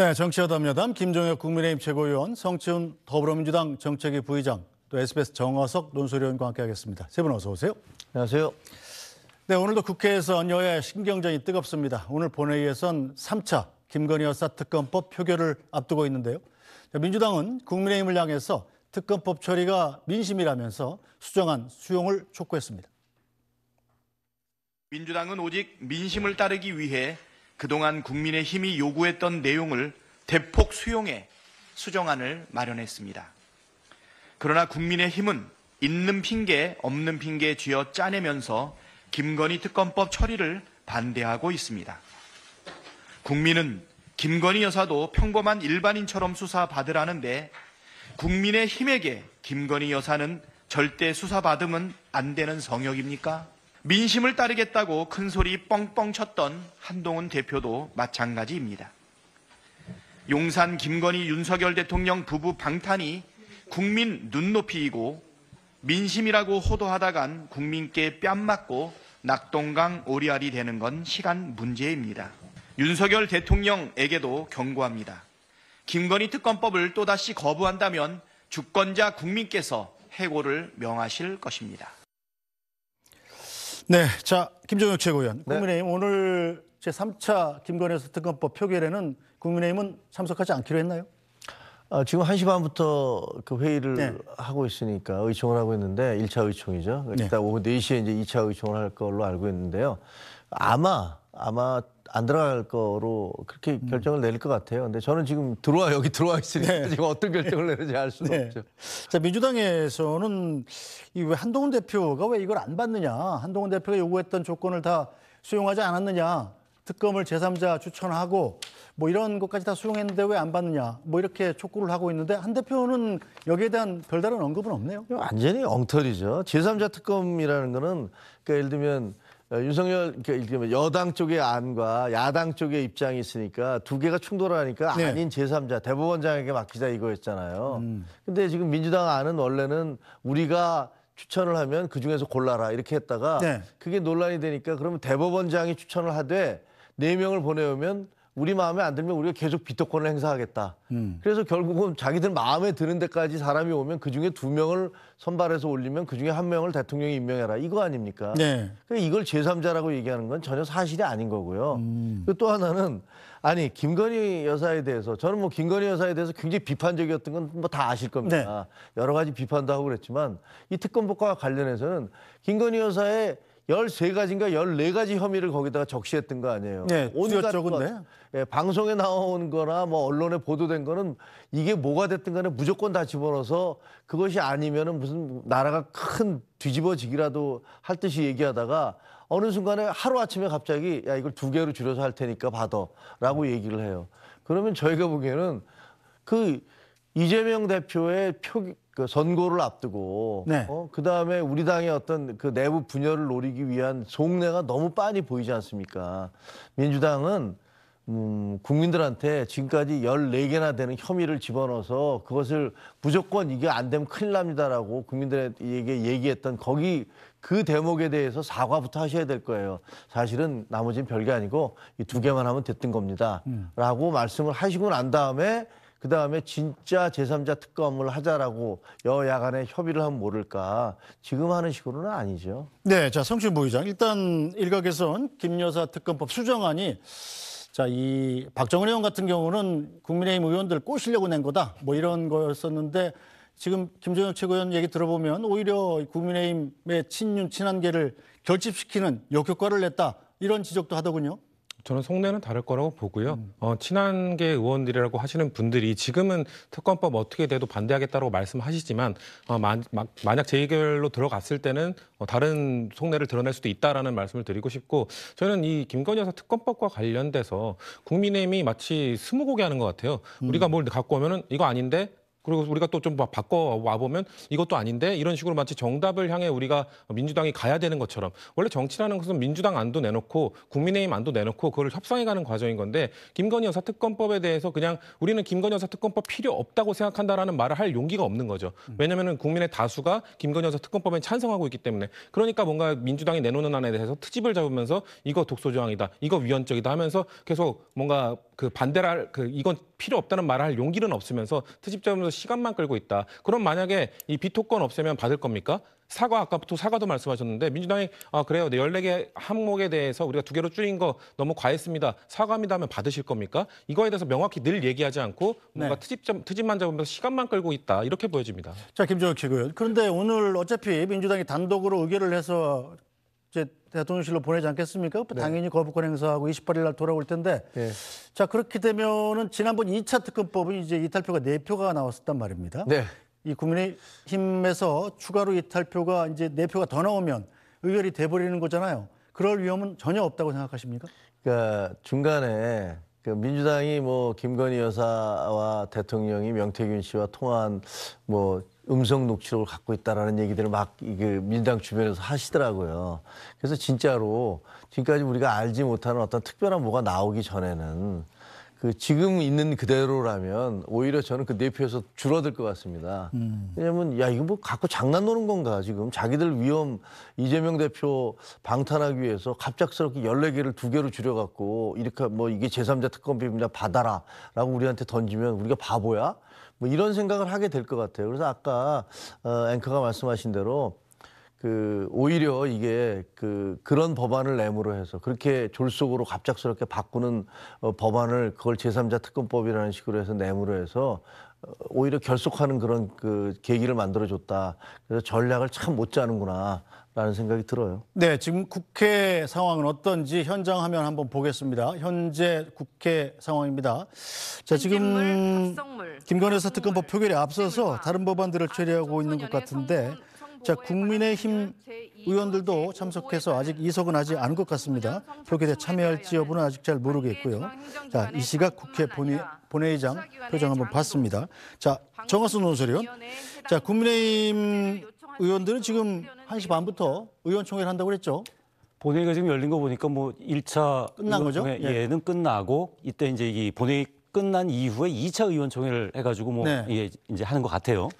네, 정치화담 여담 김종혁 국민의힘 최고위원, 성치훈 더불어민주당 정책위 부의장, 또 SBS 정화석 논설위원과 함께하겠습니다. 세 분 어서 오세요. 안녕하세요. 네, 오늘도 국회에서 여야 신경전이 뜨겁습니다. 오늘 본회의에선 3차 김건희 여사 특검법 표결을 앞두고 있는데요. 민주당은 국민의힘을 향해서 특검법 처리가 민심이라면서 수정안 수용을 촉구했습니다. 민주당은 오직 민심을 따르기 위해 그동안 국민의 힘이 요구했던 내용을 대폭 수용해 수정안을 마련했습니다. 그러나 국민의 힘은 있는 핑계 없는 핑계 쥐어 짜내면서 김건희 특검법 처리를 반대하고 있습니다. 국민은 김건희 여사도 평범한 일반인처럼 수사받으라는데 국민의 힘에게 김건희 여사는 절대 수사받으면 안 되는 성역입니까? 민심을 따르겠다고 큰 소리 뻥뻥 쳤던 한동훈 대표도 마찬가지입니다. 용산 김건희 윤석열 대통령 부부 방탄이 국민 눈높이이고 민심이라고 호도하다간 국민께 뺨 맞고 낙동강 오리알이 되는 건 시간 문제입니다. 윤석열 대통령에게도 경고합니다. 김건희 특검법을 또다시 거부한다면 주권자 국민께서 해고를 명하실 것입니다. 네, 자 김종혁 최고위원. 네. 국민의힘 오늘 제 3차 김건희에 특검법 표결에는 국민의힘은 참석하지 않기로 했나요? 아, 지금 1시 반부터 그 회의를 네. 하고 있으니까 의총을 하고 있는데 1차 의총이죠. 일단 네. 오후 4시에 이제 2차 의총을 할 걸로 알고 있는데요. 아마 아마 안 들어갈 거로 그렇게 결정을 내릴 것 같아요. 근데 저는 지금 들어와 여기 들어와 있으니까 네. 지금 어떤 결정을 내는지 알수가 네. 없죠. 자 민주당에서는 이 왜 한동훈 대표가 왜 이걸 안 받느냐, 한동훈 대표가 요구했던 조건을 다 수용하지 않았느냐, 특검을 제3자 추천하고 뭐 이런 것까지 다 수용했는데 왜 안 받느냐, 뭐 이렇게 촉구를 하고 있는데 한 대표는 여기에 대한 별다른 언급은 없네요. 완전히 엉터리죠. 제3자 특검이라는 거는 그러니까 예를 들면. 어, 윤석열 그, 뭐 여당 쪽의 안과 야당 쪽의 입장이 있으니까 두 개가 충돌하니까 네. 아닌 제3자 대법원장에게 맡기자 이거였잖아요. 음. 근데 지금 민주당 안은 원래는 우리가 추천을 하면 그중에서 골라라 이렇게 했다가 네. 그게 논란이 되니까 그러면 대법원장이 추천을 하되 네 명을 보내오면 우리 마음에 안 들면 우리가 계속 비토권을 행사하겠다. 음. 그래서 결국은 자기들 마음에 드는 데까지 사람이 오면 그 중에 두 명을 선발해서 올리면 그 중에 한 명을 대통령이 임명해라. 이거 아닙니까? 네. 그러니까 이걸 제삼자라고 얘기하는 건 전혀 사실이 아닌 거고요. 음. 또 하나는 아니, 김건희 여사에 대해서 저는 뭐 김건희 여사에 대해서 굉장히 비판적이었던 건 뭐 다 아실 겁니다. 네. 여러 가지 비판도 하고 그랬지만 이 특검법과 관련해서는 김건희 여사의 열세가지인가 열네 가지 혐의를 거기다가 적시했던 거 아니에요. 네, 온갖적은 네. 예, 방송에 나온 거나 뭐 언론에 보도된 거는 이게 뭐가 됐든 간에 무조건 다 집어넣어서 그것이 아니면은 무슨 나라가 큰 뒤집어지기라도 할 듯이 얘기하다가 어느 순간에 하루아침에 갑자기 야, 이걸 두 개로 줄여서 할 테니까 받아. 라고 얘기를 해요. 그러면 저희가 보기에는 그 이재명 대표의 표, 기그 선거를 앞두고 네. 어? 그다음에 우리 당의 어떤 그 내부 분열을 노리기 위한 속내가 너무 빤히 보이지 않습니까? 민주당은 음, 국민들한테 지금까지 14개나 되는 혐의를 집어넣어서 그것을 무조건 이게 안 되면 큰일 납니다라고 국민들에게 얘기했던 거기 그 대목에 대해서 사과부터 하셔야 될 거예요. 사실은 나머지는 별게 아니고 이두 개만 하면 됐던 겁니다. 음. 라고 말씀을 하시고 난 다음에 그다음에 진짜 제3자 특검을 하자라고 여야 간에 협의를 하면 모를까 지금 하는 식으로는 아니죠. 네, 자 성신 부의장 일단 일각에선 김여사 특검법 수정안이 자, 이 박정은 의원 같은 경우는 국민의힘 의원들 꼬시려고 낸 거다. 뭐 이런 거였었는데 지금 김정현 최고위원 얘기 들어보면 오히려 국민의힘의 친윤 친한계를 결집시키는 역효과를 냈다. 이런 지적도 하더군요. 저는 속내는 다를 거라고 보고요. 음. 어, 친한계 의원들이라고 하시는 분들이 지금은 특검법 어떻게 돼도 반대하겠다고 말씀하시지만 어, 마, 마, 만약 재결로 들어갔을 때는 어, 다른 속내를 드러낼 수도 있다라는 말씀을 드리고 싶고 저는 이 김건희 여사 특검법과 관련돼서 국민의힘이 마치 스무고개 하는 것 같아요. 음. 우리가 뭘 갖고 오면은 이거 아닌데 그리고 우리가 또 좀 바꿔 와보면 이것도 아닌데 이런 식으로 마치 정답을 향해 우리가 민주당이 가야 되는 것처럼 원래 정치라는 것은 민주당 안도 내놓고 국민의힘 안도 내놓고 그걸 협상해가는 과정인 건데 김건희 여사 특검법에 대해서 그냥 우리는 김건희 여사 특검법 필요 없다고 생각한다라는 말을 할 용기가 없는 거죠. 음. 왜냐하면 국민의 다수가 김건희 여사 특검법에 찬성하고 있기 때문에 그러니까 뭔가 민주당이 내놓는 안에 대해서 트집을 잡으면서 이거 독소조항이다, 이거 위헌적이다 하면서 계속 뭔가 그 반대할 그 이건 필요 없다는 말을 할 용기는 없으면서 트집점에서 시간만 끌고 있다. 그럼 만약에 이 비토권 없애면 받을 겁니까? 사과 아까부터 사과도 말씀하셨는데 민주당이 아 그래요. 네, 14개 항목에 대해서 우리가 두 개로 줄인 거 너무 과했습니다. 사과합니다 하면 받으실 겁니까? 이거에 대해서 명확히 늘 얘기하지 않고 뭔가 네. 트집점 트집만 잡으면서 시간만 끌고 있다. 이렇게 보여집니다. 자, 김정욱 최고요. 그런데 오늘 어차피 민주당이 단독으로 의결을 해서 이제 대통령실로 보내지 않겠습니까? 네. 당연히 거부권 행사하고 28일 날 돌아올 텐데. 네. 자, 그렇게 되면은 지난번 2차 특검법은 이제 이탈표가 4표가 나왔었단 말입니다. 네. 이 국민의힘에서 추가로 이탈표가 이제 4표가 더 나오면 의결이 돼버리는 거잖아요. 그럴 위험은 전혀 없다고 생각하십니까? 그러니까 중간에 그 민주당이 뭐 김건희 여사와 대통령이 명태균 씨와 통화한 뭐 음성 녹취록을 갖고 있다라는 얘기들을 막 이게 민당 그 주변에서 하시더라고요. 그래서 진짜로 지금까지 우리가 알지 못하는 어떤 특별한 뭐가 나오기 전에는 그 지금 있는 그대로라면 오히려 저는 그 내표에서 줄어들 것 같습니다. 음. 왜냐면 야 이거 뭐 갖고 장난 노는 건가 지금 자기들 위험 이재명 대표 방탄하기 위해서 갑작스럽게 열네 개를두 개로 줄여갖고 이렇게 뭐 이게 제삼자 특검비입니다 받아라라고 우리한테 던지면 우리가 바보야? 뭐 이런 생각을 하게 될 것 같아요. 그래서 아까 어, 앵커가 말씀하신 대로 그 오히려 이게 그 그런 법안을 내므로 해서 그렇게 졸속으로 갑작스럽게 바꾸는 어, 법안을 그걸 제3자 특검법이라는 식으로 해서 내므로 해서 어, 오히려 결속하는 그런 그 계기를 만들어 줬다. 그래서 전략을 참 못 짜는구나. 라는 생각이 들어요. 네, 지금 국회 상황은 어떤지 현장 화면 한번 보겠습니다. 현재 국회 상황입니다. 자, 지금 김건희 사 특검법 표결에 앞서서 다른 법안들을 처리하고 있는 것 같은데 자, 국민의힘 의원들도 참석해서 아직 이석은 하지 않은 것 같습니다. 표결에 참여할지 여부는 아직 잘 모르겠고요. 자, 이 시각 국회 본회, 본회의장 표정 한번 봤습니다. 자, 정하수 논설위원. 자, 국민의힘 의원들은 지금 1시 반부터 의원총회를 한다고 그랬죠? 본회의가 지금 열린 거 보니까 뭐 1차 끝난 거죠? 예. 예는 네. 끝나고 이때 이제 이 본회의 끝난 이후에 2차 의원총회를 해가지고 뭐 네. 예, 이제 하는 것 같아요.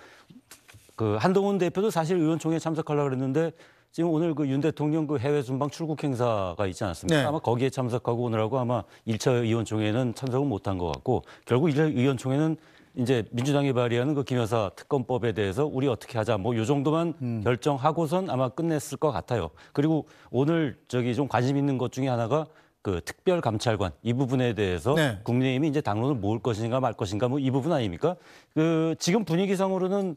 그 한동훈 대표도 사실 의원총회 참석하려고 그랬는데 지금 오늘 그 윤 대통령 그 해외 순방 출국 행사가 있지 않습니까? 았 네. 아마 거기에 참석하고 오느라고 아마 1차 의원총회는 참석을 못한 것 같고 결국 1차 의원총회는 이제 민주당이 발의하는 그 김여사 특검법에 대해서 우리 어떻게 하자 뭐 요 정도만 음. 결정하고선 아마 끝냈을 것 같아요. 그리고 오늘 저기 좀 관심 있는 것 중에 하나가 그 특별 감찰관 이 부분에 대해서 네. 국민의힘이 이제 당론을 모을 것인가 말 것인가 뭐 이 부분 아닙니까? 그 지금 분위기상으로는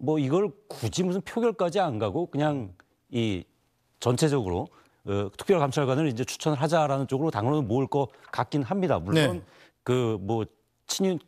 뭐 이걸 굳이 무슨 표결까지 안 가고 그냥 이 전체적으로 어, 특별감찰관을 이제 추천을 하자라는 쪽으로 당론을 모을 것 같긴 합니다. 물론 네. 그뭐 친윤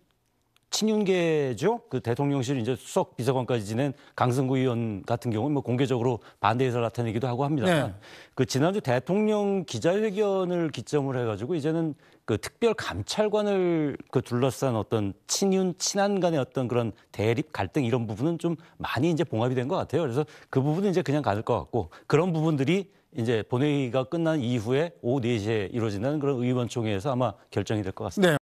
친윤계죠. 그 대통령실 이제 수석 비서관까지 지낸 강승구 의원 같은 경우는 뭐 공개적으로 반대 의서 나타내기도 하고 합니다만 네. 그 지난주 대통령 기자회견을 기점으로 해가지고 이제는 그 특별 감찰관을 그 둘러싼 어떤 친윤 친한 간의 어떤 그런 대립 갈등 이런 부분은 좀 많이 이제 봉합이 된 것 같아요. 그래서 그 부분은 이제 그냥 가질것 같고 그런 부분들이 이제 본회의가 끝난 이후에 오후 4시에 이루어다는 그런 의원총회에서 아마 결정이 될 것 같습니다. 네.